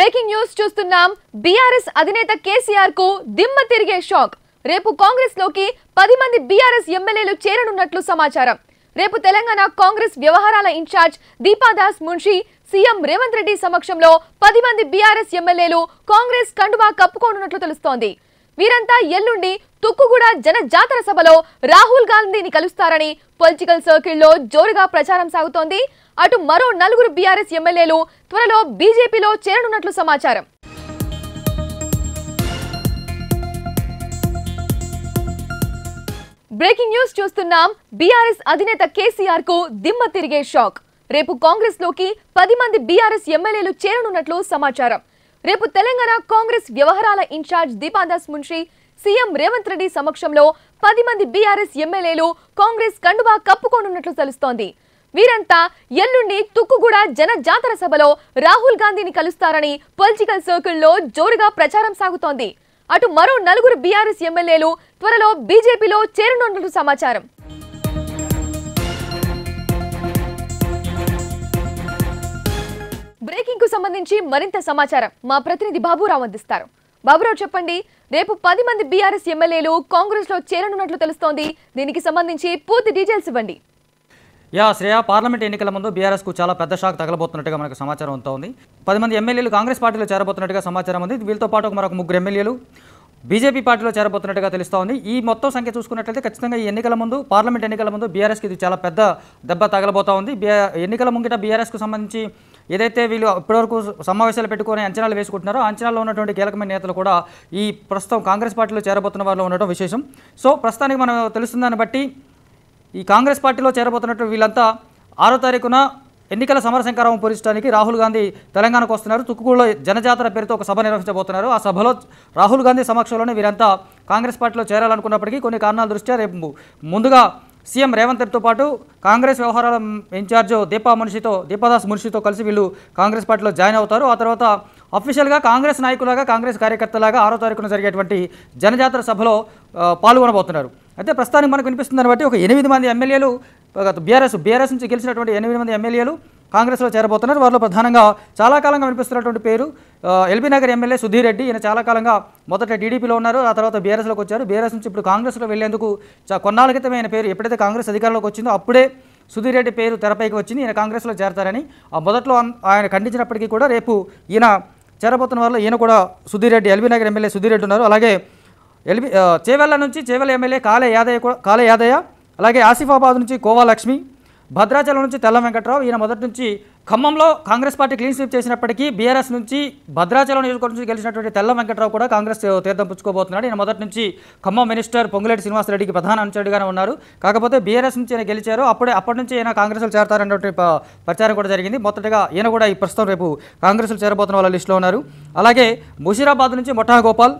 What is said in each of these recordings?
breaking news చూస్తున్నాం BRS అధినేత కేసీఆర్ కు దిమ్మ తిరిగే షాక్ రేపు కాంగ్రెస్ లోకి పది మంది బీఆర్ఎస్ ఎమ్మెల్యేలు చేరనున్నట్లు సమాచారం రేపు తెలంగాణ కాంగ్రెస్ వ్యవహారాల ఇన్ఛార్జ్ దీపాదాస్ మున్షి సీఎం రేవంత్ రెడ్డి సమక్షంలో పది మంది బీఆర్ఎస్ ఎమ్మెల్యేలు కాంగ్రెస్ కండువా కప్పుకోనున్నట్లు తెలుస్తోంది వీరంతా ఎల్లుండి తుక్కుగూడ జన జాతర సభలో రాహుల్ గాంధీని కలుస్తారని పొలిటికల్ సర్కిల్లో జోరుగా ప్రచారం సాగుతోంది అటు మరో నలుగురు బీఆర్ఎస్ ఎమ్మెల్యేలు త్వరలో బీజేపీలో చేరనున్నట్లు సమాచారం బ్రేకింగ్ న్యూస్ చూస్తున్నాం బీఆర్ఎస్ అధినేత కేసీఆర్ కు దిమ్మ తిరిగే షాక్ రేపు కాంగ్రెస్ లోకి పది మంది బీఆర్ఎస్ ఎమ్మెల్యేలు చేరనున్నట్లు సమాచారం రేపు తెలంగాణ కాంగ్రెస్ వ్యవహారాల ఇన్ఛార్జ్ దీపాదాస్ మున్షి సీఎం రేవంత్ రెడ్డి సమక్షంలో పది మంది బీఆర్ఎస్ ఎమ్మెల్యేలు కాంగ్రెస్ కండువా కప్పుకోనున్నట్లు తెలుస్తోంది వీరంతా ఎల్లుండి తుక్కుగూడ జన జాతర సభలో రాహుల్ గాంధీని కలుస్తారని పొలిటికల్ సర్కిల్లో జోరుగా ప్రచారం సాగుతోంది అటు మరో నలుగురు బీఆర్ఎస్ ఎమ్మెల్యేలు త్వరలో బీజేపీలో చేరనున్నట్లు సమాచారం బ్రేకింగ్ కు సంబంధించి మరింత సమాచారం మా ప్రతినిధి బాబురావు అందిస్తారు బాబురావు చెప్పండి రేపు పది మంది బీఆర్ఎస్ ఎమ్మెల్యేలు కాంగ్రెస్ లో చేరనున్నట్లు తెలుస్తోంది దీనికి సంబంధించి పూర్తి డీటెయిల్స్ ఇవ్వండి యా శ్రేయ పార్లమెంట్ ఎన్నికల ముందు బీఆర్ఎస్ కు చాలా పెద్ద షాక్ తగలబోతున్నట్టుగా మనకు సమాచారం అంతా ఉంది పది మంది ఎమ్మెల్యేలు కాంగ్రెస్ పార్టీలో చేరబోతున్నట్టుగా సమాచారం ఉంది వీళ్ళతో పాటు మరొక ముగ్గురు ఎమ్మెల్యేలు బీజేపీ పార్టీలో చేరబోతున్నట్టుగా తెలుస్తా ఉంది ఈ మొత్తం సంఖ్య చూసుకున్నట్లయితే ఖచ్చితంగా ఈ ఎన్నికల ముందు పార్లమెంట్ ఎన్నికల ముందు బీఆర్ఎస్కి ఇది చాలా పెద్ద దెబ్బ తగలబోతా ఉంది ఎన్నికల ముంగిట బీఆర్ఎస్కు సంబంధించి ఏదైతే వీళ్ళు ఇప్పటివరకు సమావేశాలు పెట్టుకొని అంచనాలు వేసుకుంటున్నారో అంచనాల్లో ఉన్నటువంటి కీలకమైన నేతలు కూడా ఈ ప్రస్తుతం కాంగ్రెస్ పార్టీలో చేరబోతున్న వాళ్ళు ఉండటం విశేషం సో ప్రస్తుతానికి మనం తెలుస్తుందాన్ని బట్టి ఈ కాంగ్రెస్ పార్టీలో చేరబోతున్నట్టు వీళ్ళంతా ఆరో తారీఖున ఎన్నికల సమర సంకారం పూరించడానికి రాహుల్ గాంధీ తెలంగాణకు వస్తున్నారు తుక్కుగూడలో జనజాతర పేరుతో ఒక సభ నిర్వహించబోతున్నారు ఆ సభలో రాహుల్ గాంధీ సమక్షంలోనే వీరంతా కాంగ్రెస్ పార్టీలో చేరాలనుకున్నప్పటికీ కొన్ని కారణాల దృష్ట్యా రేపు ముందుగా సీఎం రేవంత్ రెడ్డితో పాటు కాంగ్రెస్ వ్యవహారాల ఇన్ఛార్జ్ దీపా మనిషితో దీపాదాస్ మునిషితో కలిసి వీళ్ళు కాంగ్రెస్ పార్టీలో జాయిన్ అవుతారు ఆ తర్వాత అఫీషియల్గా కాంగ్రెస్ నాయకులాగా కాంగ్రెస్ కార్యకర్తలాగా ఆరో తారీఖున జరిగేటువంటి జనజాతర సభలో పాల్గొనబోతున్నారు అయితే ప్రస్తుతానికి మనకు వినిపిస్తుందని బట్టి ఒక ఎనిమిది మంది ఎమ్మెల్యేలు బీఆర్ఎస్ బీఆర్ఎస్ నుంచి గెలిచినటువంటి ఎనిమిది మంది ఎమ్మెల్యేలు కాంగ్రెస్లో చేరబోతున్నారు వారిలో ప్రధానంగా చాలా కాలంగా వినిపిస్తున్నటువంటి పేరు ఎల్బీ నగర్ ఎమ్మెల్యే సుధీర్ రెడ్డి ఈయన చాలా కాలంగా మొదట టీడీపీలో ఉన్నారు ఆ తర్వాత బీఆర్ఎస్లోకి వచ్చారు బీఆర్ఎస్ నుంచి ఇప్పుడు కాంగ్రెస్లో వెళ్లేందుకు కొన్నాళ్ళ క్రితం ఆయన పేరు ఎప్పుడైతే కాంగ్రెస్ అధికారంలోకి వచ్చిందో అప్పుడే సుధీర్ రెడ్డి పేరు తెరపైకి వచ్చింది ఈయన కాంగ్రెస్లో చేరతారని ఆ మొదట్లో ఆయన ఖండించినప్పటికీ కూడా రేపు ఈయన చేరబోతున్న వారిలో ఈయన కూడా సుధీర్ రెడ్డి ఎల్బీ నగర్ ఎమ్మెల్యే సుధీర్ రెడ్డి ఉన్నారు అలాగే ఎల్బీ చేవెల్ల నుంచి చేవెళ్ళ ఎమ్మెల్యే కాలే యాదయ్య కూడా కాలే యాదయ్య అలాగే ఆసిఫాబాద్ నుంచి కోవా లక్ష్మి భద్రాచలం నుంచి తెల్ల వెంకట్రావు ఈయన మొదటి నుంచి ఖమ్మంలో కాంగ్రెస్ పార్టీ క్లీన్ స్వీప్ చేసినప్పటికీ బీఆర్ఎస్ నుంచి భద్రాచలం నియోజకవర్గం నుంచి గెలిచినటువంటి తెల్ల వెంకట్రావు కూడా కాంగ్రెస్ తీర్థం పుచ్చుకోబోతున్నాడు ఈయన మొదటి నుంచి ఖమ్మం మినిస్టర్ పొంగులేటి శ్రీనివాసరెడ్డికి ప్రధాన అనుచరుడిగానే ఉన్నారు కాకపోతే బీఆర్ఎస్ నుంచి ఆయన గెలిచారు అప్పుడే అప్పటి నుంచి ఈయన కాంగ్రెస్లో చేరతారన్నటువంటి ప్రచారం కూడా జరిగింది మొదటగా ఈయన కూడా ఈ ప్రస్తుతం రేపు కాంగ్రెస్లో చేరబోతున్న వాళ్ళ లిస్టులో ఉన్నారు అలాగే ముషీరాబాద్ నుంచి మొఠా గోపాల్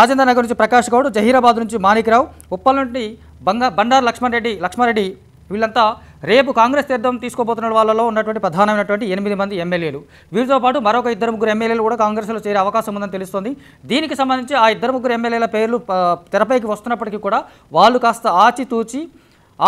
రాజేంద్ర నగర్ నుంచి ప్రకాష్ గౌడ్ జహీరాబాద్ నుంచి మాణిక్రావు ఉప్పల్ నుండి బంగా బండారు లక్ష్మణ్ రెడ్డి లక్ష్మారెడ్డి వీళ్ళంతా రేపు కాంగ్రెస్ తీర్థం తీసుకోబోతున్న వాళ్ళలో ఉన్నటువంటి ప్రధానమైనటువంటి ఎనిమిది మంది ఎమ్మెల్యేలు వీరితో పాటు మరొక ఇద్దరు ముగ్గురు ఎమ్మెల్యేలు కూడా కాంగ్రెస్లో చేరే అవకాశం ఉందని తెలుస్తోంది దీనికి సంబంధించి ఆ ఇద్దరు ముగ్గురు ఎమ్మెల్యేల పేర్లు తెరపైకి వస్తున్నప్పటికీ కూడా వాళ్ళు కాస్త ఆచితూచి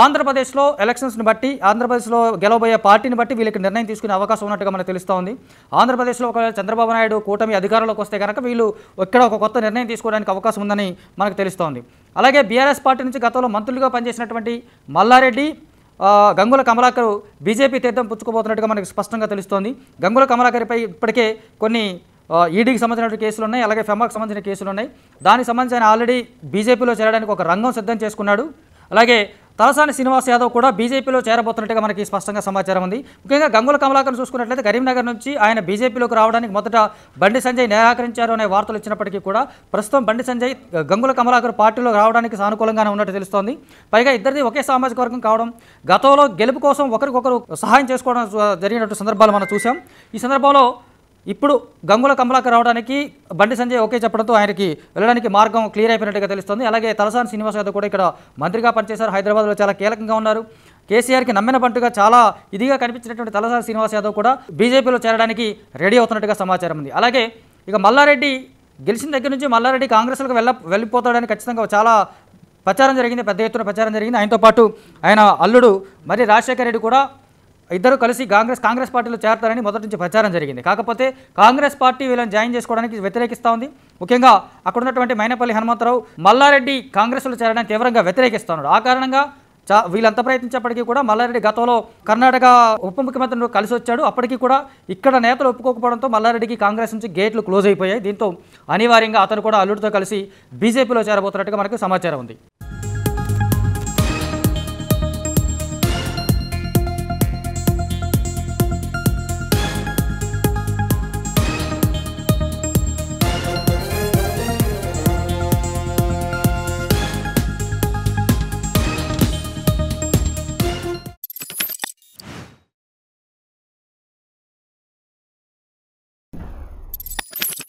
ఆంధ్రప్రదేశ్లో ఎలక్షన్స్ని బట్టి ఆంధ్రప్రదేశ్లో గెలవబోయే పార్టీని బట్టి వీళ్ళకి నిర్ణయం తీసుకునే అవకాశం ఉన్నట్టుగా మనకు తెలుస్తూ ఉంది ఆంధ్రప్రదేశ్లో ఒకవేళ చంద్రబాబు నాయుడు కూటమి అధికారంలోకి వస్తే కనుక వీళ్ళు ఇక్కడ ఒక కొత్త నిర్ణయం తీసుకోవడానికి అవకాశం ఉందని మనకు తెలుస్తోంది అలాగే బీఆర్ఎస్ పార్టీ నుంచి గతంలో మంత్రులుగా పనిచేసినటువంటి మల్లారెడ్డి గంగుల కమలాకర్ బీజేపీ తీర్థం పుచ్చుకోబోతున్నట్టుగా మనకు స్పష్టంగా తెలుస్తోంది గంగుల కమలాకర్పై ఇప్పటికే కొన్ని ఈడీకి e సంబంధించిన కేసులు ఉన్నాయి అలాగే ఫెమ్మాకు సంబంధించిన కేసులు ఉన్నాయి దానికి సంబంధించి ఆయన ఆల్రెడీ బీజేపీలో చేరడానికి ఒక రంగం సిద్ధం చేసుకున్నాడు అలాగే తలసాని శ్రీనివాస్ యాదవ్ కూడా బీజేపీలో చేరబోతున్నట్టుగా మనకి స్పష్టంగా సమాచారం ఉంది ముఖ్యంగా గంగుల కమలాకర్ చూసుకున్నట్లయితే కరీంనగర్ నుంచి ఆయన బీజేపీలోకి రావడానికి మొదట బండి సంజయ్ నిరాకరించారు అనే వార్తలు ఇచ్చినప్పటికీ కూడా ప్రస్తుతం బండి సంజయ్ గంగుల కమలాకర్ పార్టీలో రావడానికి సానుకూలంగానే ఉన్నట్టు తెలుస్తోంది పైగా ఇద్దరిది ఒకే సామాజిక వర్గం కావడం గతంలో గెలుపు కోసం ఒకరికొకరు సహాయం చేసుకోవడం జరిగినట్టు సందర్భాలు మనం చూసాం ఈ సందర్భంలో ఇప్పుడు గంగుల కమలాకర్ రావడానికి బండి సంజయ్ ఓకే చెప్పడంతో ఆయనకి వెళ్ళడానికి మార్గం క్లియర్ అయిపోయినట్టుగా తెలుస్తుంది అలాగే తలసాని శ్రీనివాస్ యాదవ్ కూడా ఇక్కడ మంత్రిగా పనిచేశారు హైదరాబాద్లో చాలా కీలకంగా ఉన్నారు కేసీఆర్కి నమ్మిన పంటుగా చాలా ఇదిగా కనిపించినటువంటి తలసాని శ్రీనివాస్ యాదవ్ కూడా బీజేపీలో చేరడానికి రెడీ అవుతున్నట్టుగా సమాచారం ఉంది అలాగే ఇక మల్లారెడ్డి గెలిచిన దగ్గర నుంచి మల్లారెడ్డి కాంగ్రెస్లకు వెళ్ళ వెళ్ళిపోతాడని ఖచ్చితంగా చాలా ప్రచారం జరిగింది పెద్ద ఎత్తున ప్రచారం జరిగింది ఆయనతో పాటు ఆయన అల్లుడు మరి రాజశేఖర రెడ్డి కూడా ఇద్దరు కలిసి కాంగ్రెస్ కాంగ్రెస్ పార్టీలో చేరతారని మొదటి నుంచి ప్రచారం జరిగింది కాకపోతే కాంగ్రెస్ పార్టీ వీళ్ళని జాయిన్ చేసుకోవడానికి వ్యతిరేకిస్తూ ఉంది ముఖ్యంగా అక్కడ ఉన్నటువంటి మైనపల్లి హనుమంతరావు మల్లారెడ్డి కాంగ్రెస్లో చేరడానికి తీవ్రంగా వ్యతిరేకిస్తున్నాడు ఆ కారణంగా చా వీళ్ళంత ప్రయత్నించేప్పటికీ కూడా మల్లారెడ్డి గతంలో కర్ణాటక ఉప ముఖ్యమంత్రి కలిసి వచ్చాడు అప్పటికీ కూడా ఇక్కడ నేతలు ఒప్పుకోకపోవడంతో మల్లారెడ్డికి కాంగ్రెస్ నుంచి గేట్లు క్లోజ్ అయిపోయాయి దీంతో అనివార్యంగా అతను కూడా అల్లుడితో కలిసి బీజేపీలో చేరబోతున్నట్టుగా మనకు సమాచారం ఉంది